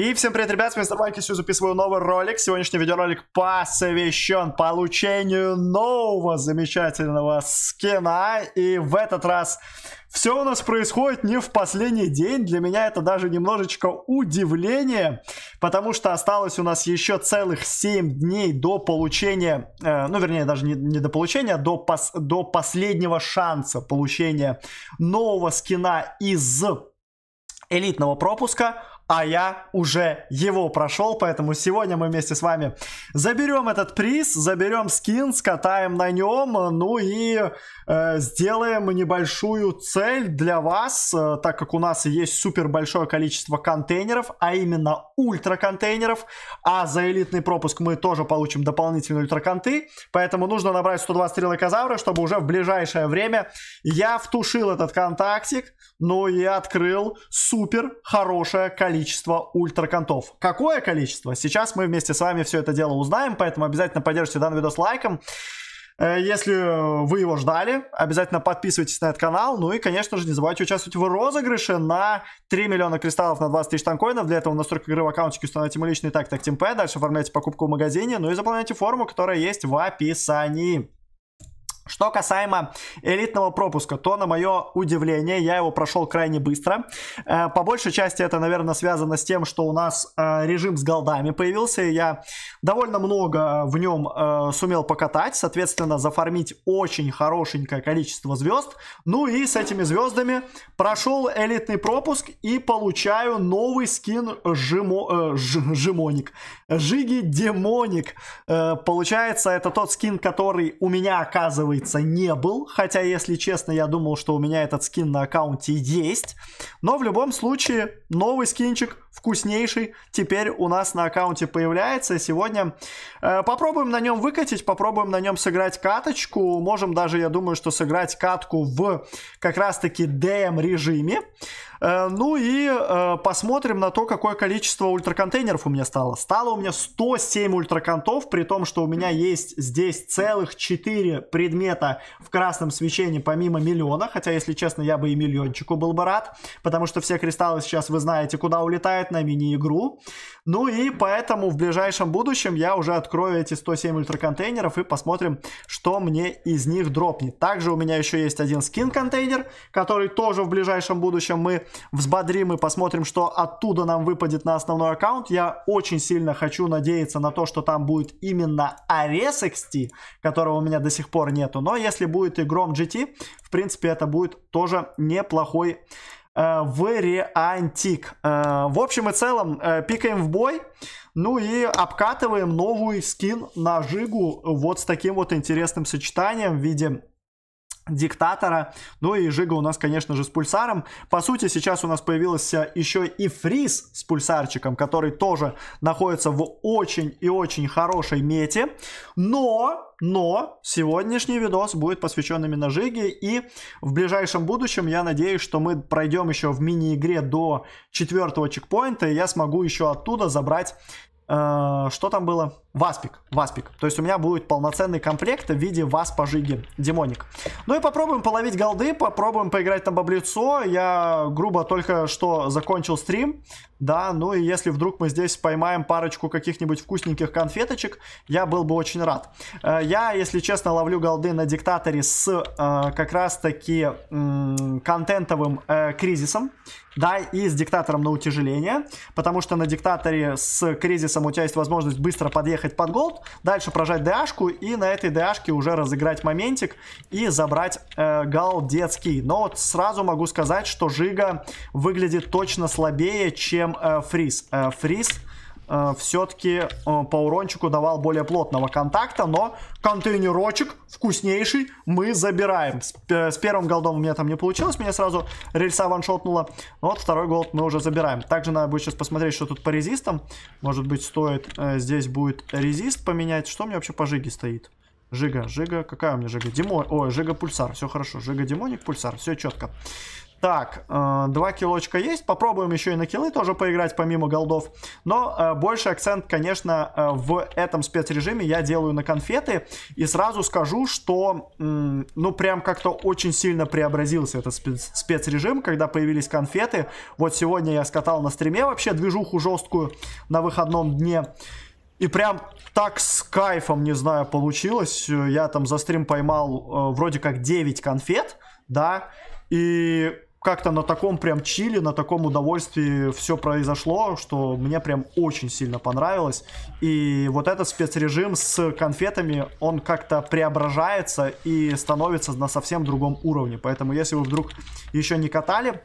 И всем привет, ребят, с вами Старбанк, сегодня записываю новый ролик. Сегодняшний видеоролик посвящен получению нового замечательного скина. И в этот раз все у нас происходит не в последний день. Для меня это даже немножечко удивление, потому что осталось у нас еще целых 7 дней до получения, э, ну вернее даже не, не до получения, а до, пос, до последнего шанса получения нового скина из элитного пропуска а я уже его прошел, поэтому сегодня мы вместе с вами заберем этот приз, заберем скин, скатаем на нем, ну и э, сделаем небольшую цель для вас, э, так как у нас есть супер большое количество контейнеров, а именно ультра контейнеров, а за элитный пропуск мы тоже получим дополнительные ультраконты, поэтому нужно набрать 123 локозавра, чтобы уже в ближайшее время я втушил этот контактик, ну и открыл супер хорошее количество количество ультраконтов. Какое количество? Сейчас мы вместе с вами все это дело узнаем, поэтому обязательно поддержите данный видос лайком. Э, если вы его ждали, обязательно подписывайтесь на этот канал. Ну и, конечно же, не забывайте участвовать в розыгрыше на 3 миллиона кристаллов на 20 тысяч танкоинов. Для этого в настройках игры в аккаунтике установите мой личный так так ТимП. Дальше оформляйте покупку в магазине. Ну и заполняйте форму, которая есть в описании. Что касаемо элитного пропуска, то, на мое удивление, я его прошел крайне быстро. Э, по большей части это, наверное, связано с тем, что у нас э, режим с голдами появился, и я довольно много в нем э, сумел покатать, соответственно, зафармить очень хорошенькое количество звезд. Ну и с этими звездами прошел элитный пропуск и получаю новый скин жимо, ж, Жимоник. Жиги Демоник. Получается, это тот скин, который у меня оказывается оказывается, не был. Хотя, если честно, я думал, что у меня этот скин на аккаунте есть. Но в любом случае, новый скинчик вкуснейший теперь у нас на аккаунте появляется. Сегодня э, попробуем на нем выкатить, попробуем на нем сыграть каточку. Можем даже, я думаю, что сыграть катку в как раз-таки DM режиме. Э, ну и э, посмотрим на то, какое количество ультраконтейнеров у меня стало. Стало у меня 107 ультраконтов, при том, что у меня есть здесь целых 4 предмета в красном свечении помимо миллиона. Хотя, если честно, я бы и миллиончику был бы рад, потому что все кристаллы сейчас, вы знаете, куда улетают играть на мини-игру. Ну и поэтому в ближайшем будущем я уже открою эти 107 ультраконтейнеров и посмотрим, что мне из них дропнет. Также у меня еще есть один скин-контейнер, который тоже в ближайшем будущем мы взбодрим и посмотрим, что оттуда нам выпадет на основной аккаунт. Я очень сильно хочу надеяться на то, что там будет именно Ares XT, которого у меня до сих пор нету. Но если будет и Гром GT, в принципе, это будет тоже неплохой вариантик. Э, э, в общем и целом, э, пикаем в бой. Ну и обкатываем новый скин на Жигу вот с таким вот интересным сочетанием в виде диктатора. Ну и Жига у нас, конечно же, с пульсаром. По сути, сейчас у нас появился еще и Фриз с пульсарчиком, который тоже находится в очень и очень хорошей мете. Но, но, сегодняшний видос будет посвящен именно Жиге. И в ближайшем будущем я надеюсь, что мы пройдем еще в мини-игре до четвертого чекпоинта. И я смогу еще оттуда забрать... Э, что там было? Васпик, Васпик. То есть у меня будет полноценный комплект в виде Васпа Жиги, Демоник. Ну и попробуем половить голды, попробуем поиграть на баблицо. Я, грубо, только что закончил стрим, да, ну и если вдруг мы здесь поймаем парочку каких-нибудь вкусненьких конфеточек, я был бы очень рад. Э, я, если честно, ловлю голды на диктаторе с э, как раз-таки контентовым э, кризисом, да, и с диктатором на утяжеление, потому что на диктаторе с кризисом у тебя есть возможность быстро подъехать проехать под голд, дальше прожать ДАшку и на этой ДАшке уже разыграть моментик и забрать э, детский. Но вот сразу могу сказать, что Жига выглядит точно слабее, чем э, Фриз. Э, Фриз Э, все-таки э, по урончику давал более плотного контакта, но контейнерочек вкуснейший мы забираем. С, э, с первым голдом у меня там не получилось, меня сразу рельса ваншотнула. вот второй голд мы уже забираем. Также надо будет сейчас посмотреть, что тут по резистам. Может быть стоит, э, здесь будет резист поменять. Что у меня вообще по жиге стоит? Жига, Жига, какая у меня Жига? Димо... Ой, Жига Пульсар, все хорошо. Жига Демоник, Пульсар, все четко. Так, э, два килочка есть. Попробуем еще и на килы тоже поиграть, помимо голдов. Но э, больше акцент, конечно, э, в этом спецрежиме я делаю на конфеты. И сразу скажу, что, ну, прям как-то очень сильно преобразился этот спецрежим, когда появились конфеты. Вот сегодня я скатал на стриме вообще движуху жесткую на выходном дне. И прям так с кайфом, не знаю, получилось. Я там за стрим поймал вроде как 9 конфет, да, и как-то на таком прям чиле, на таком удовольствии все произошло, что мне прям очень сильно понравилось. И вот этот спецрежим с конфетами, он как-то преображается и становится на совсем другом уровне. Поэтому если вы вдруг еще не катали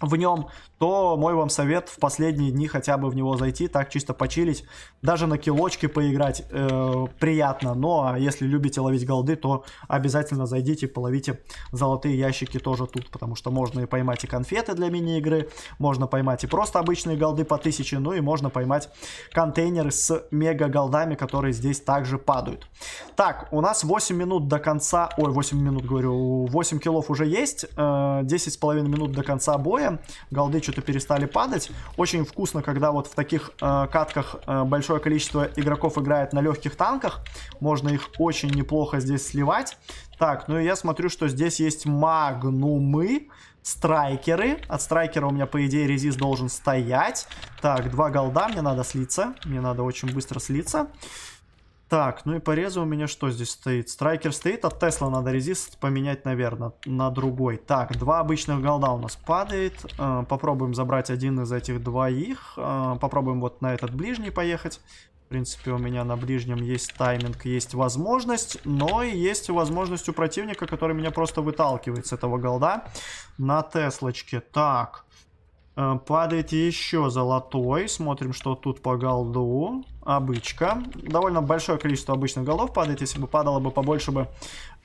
в нем, то мой вам совет в последние дни хотя бы в него зайти, так чисто почилить, даже на килочке поиграть э, приятно, но ну, а если любите ловить голды, то обязательно зайдите, половите золотые ящики тоже тут, потому что можно и поймать и конфеты для мини-игры, можно поймать и просто обычные голды по 1000, ну и можно поймать контейнеры с мега голдами, которые здесь также падают. Так, у нас 8 минут до конца, ой, 8 минут говорю, 8 килов уже есть, э, 10,5 минут до конца боя, голды что-то перестали падать. Очень вкусно, когда вот в таких э, катках э, большое количество игроков играет на легких танках. Можно их очень неплохо здесь сливать. Так, ну и я смотрю, что здесь есть магнумы, страйкеры. От страйкера у меня, по идее, резист должен стоять. Так, два голда, мне надо слиться. Мне надо очень быстро слиться. Так, ну и порезы у меня что здесь стоит? Страйкер стоит, от а Тесла надо резист поменять, наверное, на другой. Так, два обычных голда у нас падает. Э, попробуем забрать один из этих двоих. Э, попробуем вот на этот ближний поехать. В принципе, у меня на ближнем есть тайминг, есть возможность, но и есть возможность у противника, который меня просто выталкивает с этого голда на Теслочке. Так, Э, падает еще золотой. Смотрим, что тут по голду. Обычка. Довольно большое количество обычных голов падает. Если бы падало бы побольше бы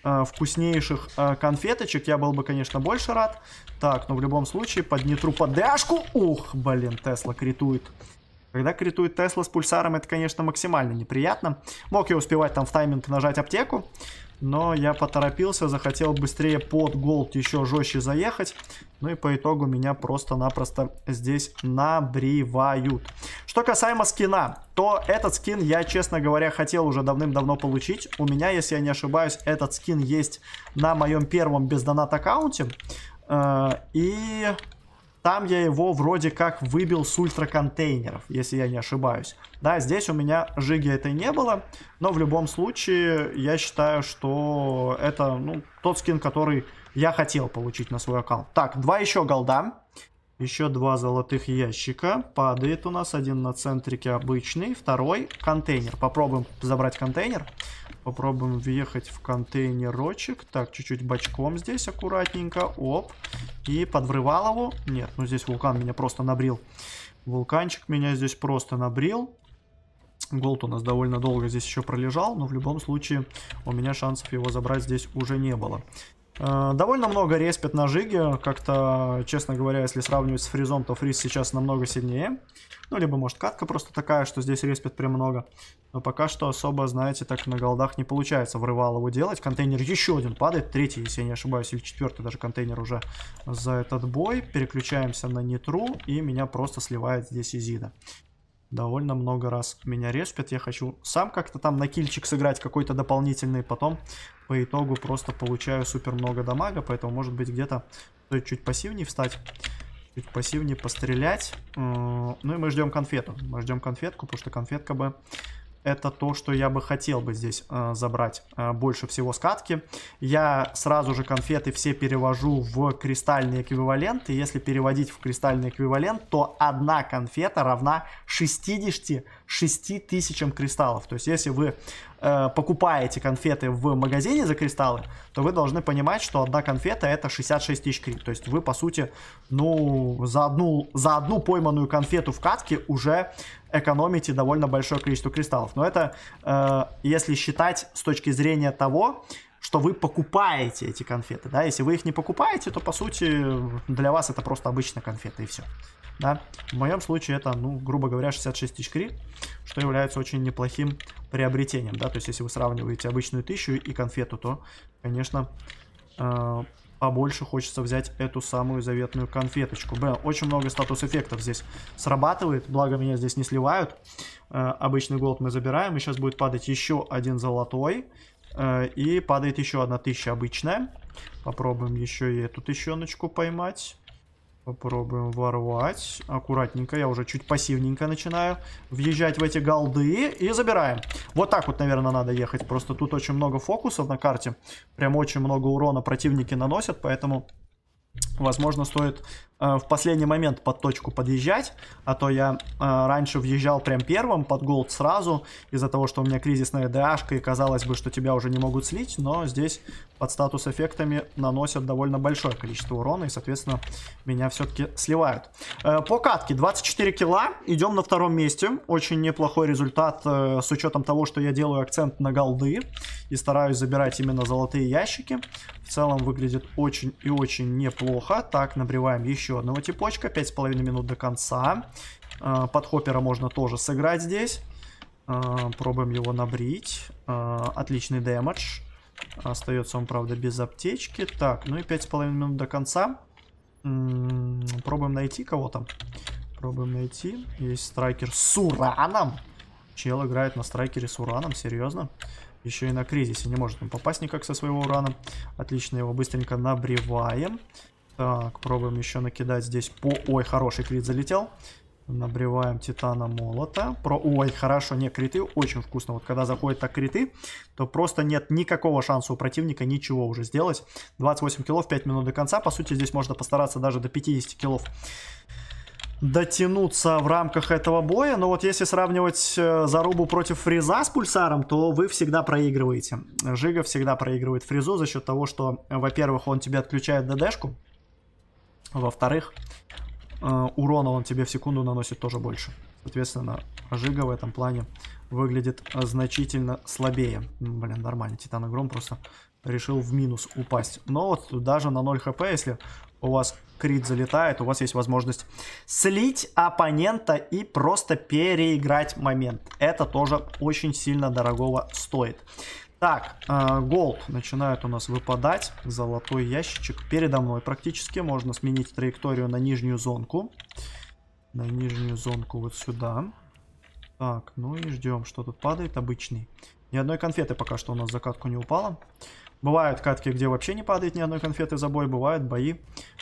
э, вкуснейших э, конфеточек, я был бы, конечно, больше рад. Так, но ну, в любом случае, подни труподашку. Ух, блин, Тесла критует. Когда критует Тесла с пульсаром, это, конечно, максимально неприятно. Мог я успевать там в тайминг нажать аптеку, но я поторопился, захотел быстрее под голд еще жестче заехать. Ну и по итогу меня просто-напросто здесь набривают. Что касаемо скина, то этот скин я, честно говоря, хотел уже давным-давно получить. У меня, если я не ошибаюсь, этот скин есть на моем первом бездонат аккаунте. Э, и там я его вроде как выбил с ультраконтейнеров, если я не ошибаюсь. Да, здесь у меня жиги этой не было, но в любом случае я считаю, что это ну, тот скин, который я хотел получить на свой аккаунт. Так, два еще голда. Еще два золотых ящика. Падает у нас один на центрике обычный. Второй контейнер. Попробуем забрать контейнер. Попробуем въехать в контейнерочек. Так, чуть-чуть бочком здесь аккуратненько. Оп. И подврывал его. Нет, ну здесь вулкан меня просто набрил. Вулканчик меня здесь просто набрил. Голд у нас довольно долго здесь еще пролежал, но в любом случае у меня шансов его забрать здесь уже не было. Э, довольно много респят на жиге, как-то, честно говоря, если сравнивать с фризом, то фриз сейчас намного сильнее. Ну, либо, может, катка просто такая, что здесь респят прям много. Но пока что особо, знаете, так на голдах не получается врывал его делать. Контейнер еще один падает, третий, если я не ошибаюсь, или четвертый даже контейнер уже за этот бой. Переключаемся на нетру, и меня просто сливает здесь Изида довольно много раз меня респят. Я хочу сам как-то там на кильчик сыграть какой-то дополнительный, потом по итогу просто получаю супер много дамага, поэтому может быть где-то стоит чуть пассивнее встать. Чуть пассивнее пострелять. Ну и мы ждем конфету. Мы ждем конфетку, потому что конфетка бы это то, что я бы хотел бы здесь э, забрать э, больше всего скатки. Я сразу же конфеты все перевожу в кристальный эквивалент. И если переводить в кристальный эквивалент, то одна конфета равна 66 тысячам кристаллов. То есть если вы Э, покупаете конфеты в магазине за кристаллы, то вы должны понимать, что одна конфета это 66 тысяч крит. То есть вы, по сути, ну, за одну, за одну пойманную конфету в катке уже экономите довольно большое количество кристаллов. Но это, э, если считать с точки зрения того, что вы покупаете эти конфеты, да, если вы их не покупаете, то, по сути, для вас это просто обычная конфета и все. Да? В моем случае это, ну, грубо говоря, 66 тысяч кри, что является очень неплохим приобретением. Да? То есть, если вы сравниваете обычную тысячу и конфету, то, конечно, э побольше хочется взять эту самую заветную конфеточку. Б, очень много статус-эффектов здесь срабатывает, благо меня здесь не сливают. Э, обычный голд мы забираем, и сейчас будет падать еще один золотой, э, и падает еще одна тысяча обычная. Попробуем еще и эту тысячоночку поймать. Попробуем ворвать. Аккуратненько, я уже чуть пассивненько начинаю въезжать в эти голды и забираем. Вот так вот, наверное, надо ехать. Просто тут очень много фокусов на карте. Прям очень много урона противники наносят, поэтому Возможно, стоит э, в последний момент под точку подъезжать, а то я э, раньше въезжал прям первым под голд сразу, из-за того, что у меня кризисная ДАшка, и казалось бы, что тебя уже не могут слить, но здесь под статус эффектами наносят довольно большое количество урона, и, соответственно, меня все-таки сливают. Э, по катке 24 килла, идем на втором месте, очень неплохой результат э, с учетом того, что я делаю акцент на голды и стараюсь забирать именно золотые ящики целом выглядит очень и очень неплохо. Так, набриваем еще одного типочка. 5,5 минут до конца. А, под хоппера можно тоже сыграть здесь. А, пробуем его набрить. А, отличный дэмэдж. Остается он, правда, без аптечки. Так, ну и 5,5 минут до конца. М-м, пробуем найти кого-то. Пробуем найти. Есть страйкер с ураном. Чел играет на страйкере с ураном, серьезно. Еще и на кризисе не может он попасть никак со своего урана. Отлично, его быстренько набреваем. Так, пробуем еще накидать здесь по... Ой, хороший крит залетел. Набреваем титана молота. Про... Ой, хорошо, не, криты очень вкусно. Вот когда заходят так криты, то просто нет никакого шанса у противника ничего уже сделать. 28 килов, 5 минут до конца. По сути, здесь можно постараться даже до 50 килов дотянуться в рамках этого боя, но вот если сравнивать э, зарубу против Фриза с Пульсаром, то вы всегда проигрываете. Жига всегда проигрывает Фризу за счет того, что, во-первых, он тебе отключает ДДшку, во-вторых, э, урона он тебе в секунду наносит тоже больше. Соответственно, Жига в этом плане выглядит э, значительно слабее. Блин, нормально, Титан Гром просто решил в минус упасть. Но вот даже на 0 хп, если у вас крит залетает, у вас есть возможность слить оппонента и просто переиграть момент. Это тоже очень сильно дорогого стоит. Так, голд э, начинает у нас выпадать. Золотой ящичек передо мной практически. Можно сменить траекторию на нижнюю зонку. На нижнюю зонку вот сюда. Так, ну и ждем, что тут падает обычный. Ни одной конфеты пока что у нас закатку не упала. Бывают катки, где вообще не падает ни одной конфеты за бой. Бывают бои,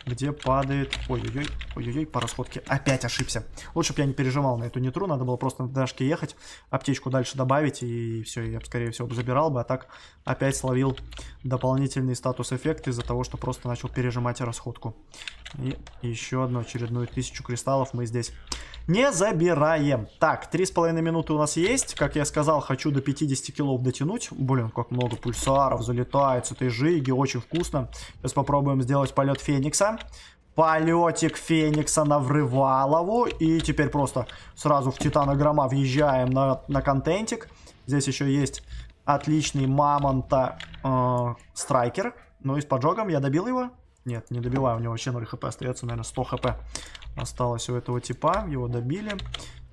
где падает... Ой-ой-ой, ой-ой-ой, по расходке. Опять ошибся. Лучше бы я не переживал на эту нетру. Надо было просто на дашке ехать, аптечку дальше добавить. И все, я бы, скорее всего, забирал бы. А так опять словил дополнительный статус-эффект из-за того, что просто начал пережимать расходку. И еще одну очередную тысячу кристаллов мы здесь не забираем. Так, три с половиной минуты у нас есть. Как я сказал, хочу до 50 килов дотянуть. Блин, как много пульсаров, залетаю нравится этой жиги, очень вкусно. Сейчас попробуем сделать полет Феникса. Полетик Феникса на Врывалову. И теперь просто сразу в Титана Грома въезжаем на, на контентик. Здесь еще есть отличный Мамонта э, Страйкер. Ну и с поджогом я добил его. Нет, не добиваю, у него вообще 0 хп остается, наверное, 100 хп осталось у этого типа, его добили.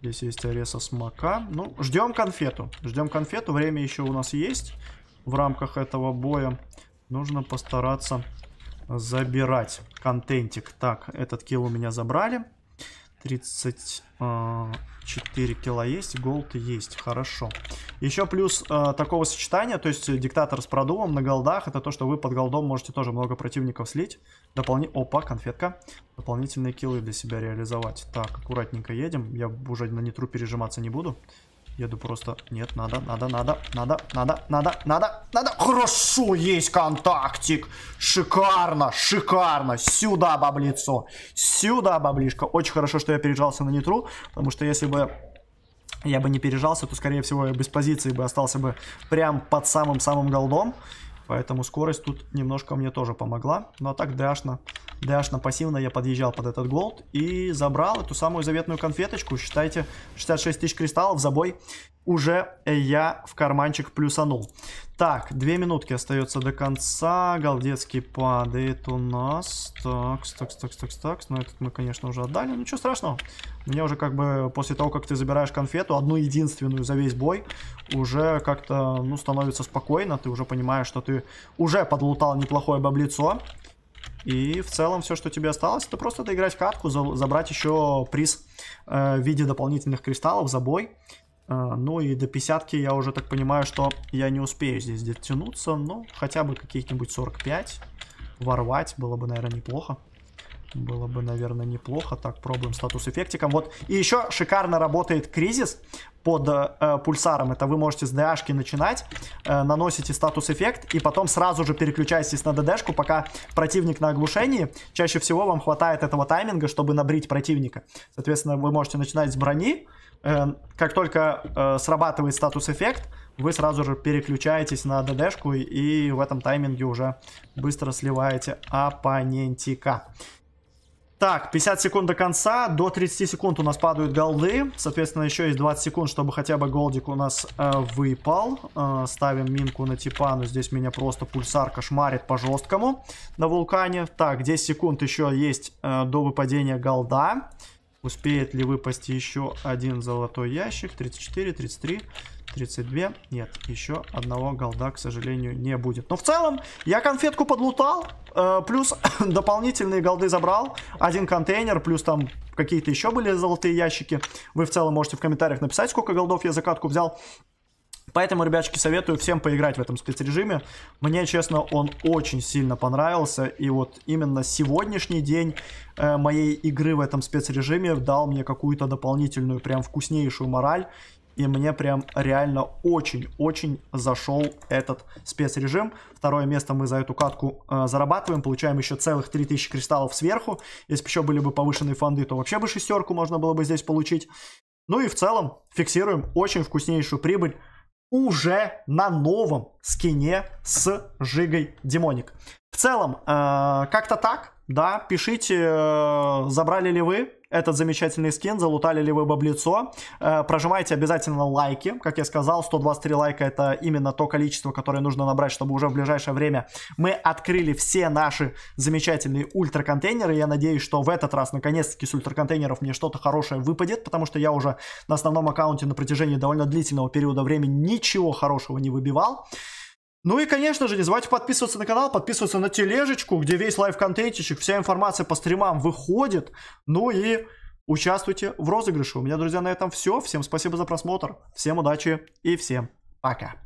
Здесь есть ареса смока. Ну, ждем конфету, ждем конфету, время еще у нас есть в рамках этого боя. Нужно постараться забирать контентик. Так, этот килл у меня забрали. 34 а, кило есть, голд есть, хорошо. Еще плюс э, такого сочетания, то есть диктатор с продувом на голдах, это то, что вы под голдом можете тоже много противников слить. Дополни... Опа, конфетка. Дополнительные киллы для себя реализовать. Так, аккуратненько едем, я уже на нетру пережиматься не буду. Еду просто. Нет, надо, надо, надо, надо, надо, надо, надо, надо. Хорошо, есть контактик. Шикарно, шикарно. Сюда, баблицо. Сюда, баблишка. Очень хорошо, что я пережался на нитру, потому что если бы я бы не пережался, то, скорее всего, я без позиции бы остался бы прям под самым-самым голдом. Поэтому скорость тут немножко мне тоже помогла. Ну а так дэшно Дэшно пассивно я подъезжал под этот голд и забрал эту самую заветную конфеточку. Считайте, 66 тысяч кристаллов за бой уже я в карманчик плюсанул. Так, две минутки остается до конца. Голдецкий падает у нас. Так, так, так, так, так. Но ну, этот мы, конечно, уже отдали. Ну, ничего страшного. Мне уже как бы после того, как ты забираешь конфету, одну единственную за весь бой, уже как-то, ну, становится спокойно. Ты уже понимаешь, что ты уже подлутал неплохое баблицо. И в целом все, что тебе осталось, это просто доиграть катку, забрать еще приз э, в виде дополнительных кристаллов за бой. Э, ну и до 50 я уже так понимаю, что я не успею здесь дотянуться. Ну, хотя бы каких-нибудь 45 ворвать было бы, наверное, неплохо. Было бы, наверное, неплохо. Так, пробуем статус эффектиком. Вот. И еще шикарно работает кризис под э, пульсаром. Это вы можете с ДАшки начинать, э, наносите статус эффект и потом сразу же переключаетесь на ДДшку, пока противник на оглушении. Чаще всего вам хватает этого тайминга, чтобы набрить противника. Соответственно, вы можете начинать с брони. Э, как только э, срабатывает статус эффект, вы сразу же переключаетесь на ДДшку и в этом тайминге уже быстро сливаете оппонентика. Так, 50 секунд до конца, до 30 секунд у нас падают голды, соответственно, еще есть 20 секунд, чтобы хотя бы голдик у нас э, выпал. Э, ставим минку на типану, здесь меня просто пульсар кошмарит по-жесткому на вулкане. Так, 10 секунд еще есть э, до выпадения голда, Успеет ли выпасть еще один золотой ящик? 34, 33, 32. Нет, еще одного голда, к сожалению, не будет. Но в целом, я конфетку подлутал, э, плюс дополнительные голды забрал. Один контейнер, плюс там какие-то еще были золотые ящики. Вы в целом можете в комментариях написать, сколько голдов я закатку взял. Поэтому, ребячки, советую всем поиграть в этом спецрежиме. Мне, честно, он очень сильно понравился. И вот именно сегодняшний день э, моей игры в этом спецрежиме дал мне какую-то дополнительную, прям вкуснейшую мораль. И мне прям реально очень-очень зашел этот спецрежим. Второе место мы за эту катку э, зарабатываем. Получаем еще целых 3000 кристаллов сверху. Если бы еще были бы повышенные фонды, то вообще бы шестерку можно было бы здесь получить. Ну и в целом фиксируем очень вкуснейшую прибыль уже на новом скине с Жигой Демоник. В целом, э, как-то так, да, пишите, э, забрали ли вы этот замечательный скин, залутали ли вы баблицо. Э, прожимайте обязательно лайки, как я сказал, 123 лайка это именно то количество, которое нужно набрать, чтобы уже в ближайшее время мы открыли все наши замечательные ультраконтейнеры. Я надеюсь, что в этот раз наконец-таки с ультраконтейнеров мне что-то хорошее выпадет, потому что я уже на основном аккаунте на протяжении довольно длительного периода времени ничего хорошего не выбивал. Ну и, конечно же, не забывайте подписываться на канал, подписываться на тележечку, где весь лайв-контентчик, вся информация по стримам выходит. Ну и участвуйте в розыгрыше. У меня, друзья, на этом все. Всем спасибо за просмотр, всем удачи и всем пока.